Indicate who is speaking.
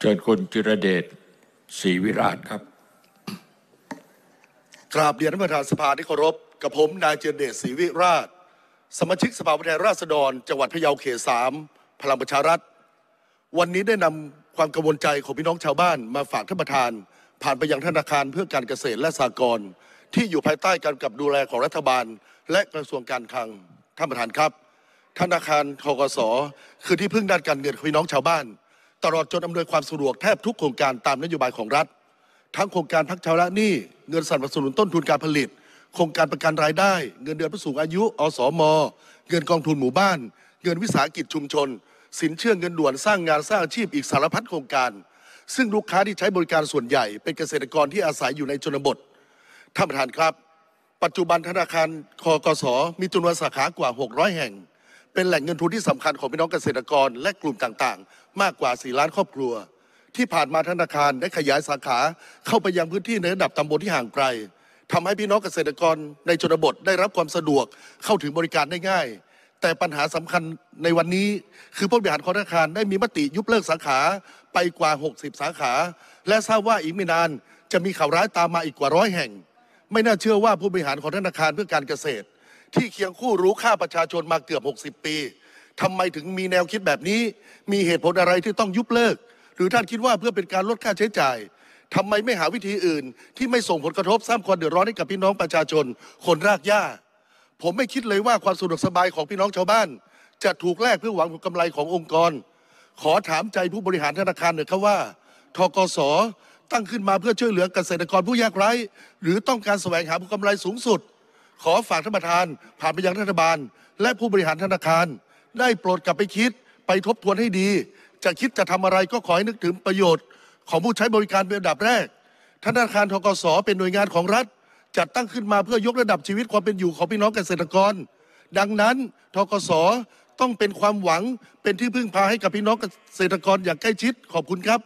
Speaker 1: เชิญคุณจิรเดชศรีวิราชครับ กราบเรียนท่านประธานสภาที่เคารพกับผมนายจิรเดชศรีวิราช สมาชิกสภาผู้แทนราษฎร จังหวัดพะเยาเขตสามพลังประชารัฐ วันนี้ได้นำความกังวลใจของพี่น้องชาวบ้านมาฝากท่านประธาน ผ่านไปยังธนาคารเพื่อการเกษตรและสหกรณ์ที่อยู่ภายใต้การกับดูแลของรัฐบาล และกระทรวงการคลังท่านประธานครับ ธนาคารทกสคือที่พึ่งด้านการเงินของพี่น้องชาวบ้านตลอดจนอำนวยความสะดวกแทบทุกโครงการตามนโยบายของรัฐ ทั้งโครงการพักชาระหนี้เงินสนับสนุนต้นทุนการผลิต โครงการประกันรายได้ เงินเดือนผู้สูงอายุอสมเงินกองทุนหมู่บ้าน เงินวิสาหกิจชุมชน สินเชื่อเงินด่วนสร้างงานสร้างอาชีพ อีกสารพัดโครงการ ซึ่งลูกค้าที่ใช้บริการส่วนใหญ่ เป็นเกษตรกรที่อาศัยอยู่ในชนบทท่านประธานครับ ปัจจุบันธนาคารคกสมีจำนวนสาขากว่า 600 แห่งเป็นแหล่งเงินทุนที่สำคัญของพี่น้องเกษตรกรและกลุ่มต่างๆ มากกว่า4ล้านครอบครัว ที่ผ่านมาธนาคารได้ขยายสาขาเข้าไปยังพื้นที่ในระดับตำบลที่ห่างไกล ทำให้พี่น้องเกษตรกรในชนบทได้รับความสะดวกเข้าถึงบริการได้ง่าย แต่ปัญหาสำคัญในวันนี้คือผู้บริหารของธนาคารได้มีมติยุบเลิกสาขาไปกว่า60 สาขา และทราบว่าอีกไม่นานจะมีข่าวร้ายตามมาอีกกว่าร้อยแห่ง ไม่น่าเชื่อว่าผู้บริหารของธนาคารเพื่อการเกษตรที่เคียงคู่รู้ค่าประชาชนมาเกือบ 60 ปี ทำไมถึงมีแนวคิดแบบนี้ มีเหตุผลอะไรที่ต้องยุบเลิก หรือท่านคิดว่าเพื่อเป็นการลดค่าใช้จ่าย ทำไมไม่หาวิธีอื่น ที่ไม่ส่งผลกระทบสร้างความเดือดร้อนให้กับพี่น้องประชาชน คนรากหญ้า ผมไม่คิดเลยว่าความสะดวกสบายของพี่น้องชาวบ้าน จะถูกแลกเพื่อหวังผลกำไรขององค์กร ขอถามใจผู้บริหารธนาคารหน่อยครับว่า ทกสตั้งขึ้นมาเพื่อช่วยเหลือเกษตรกรผู้ยากไร้ หรือต้องการแสวงหาผลกำไรสูงสุดขอฝากท่านประธาน ผ่านไปยังรัฐบาล และผู้บริหารธนาคาร ได้โปรดกลับไปคิดไปทบทวนให้ดี จะคิดจะทำอะไรก็ขอให้นึกถึงประโยชน์ ของผู้ใช้บริการเป็นอันดับแรก ธนาคารทกสเป็นหน่วยงานของรัฐ จัดตั้งขึ้นมาเพื่อยกระดับชีวิตความเป็นอยู่ของพี่น้องเกษตรกร ดังนั้นทกสต้องเป็นความหวังเป็นที่พึ่งพาให้กับพี่น้องเกษตรกรอย่างใกล้ชิดขอบคุณครับ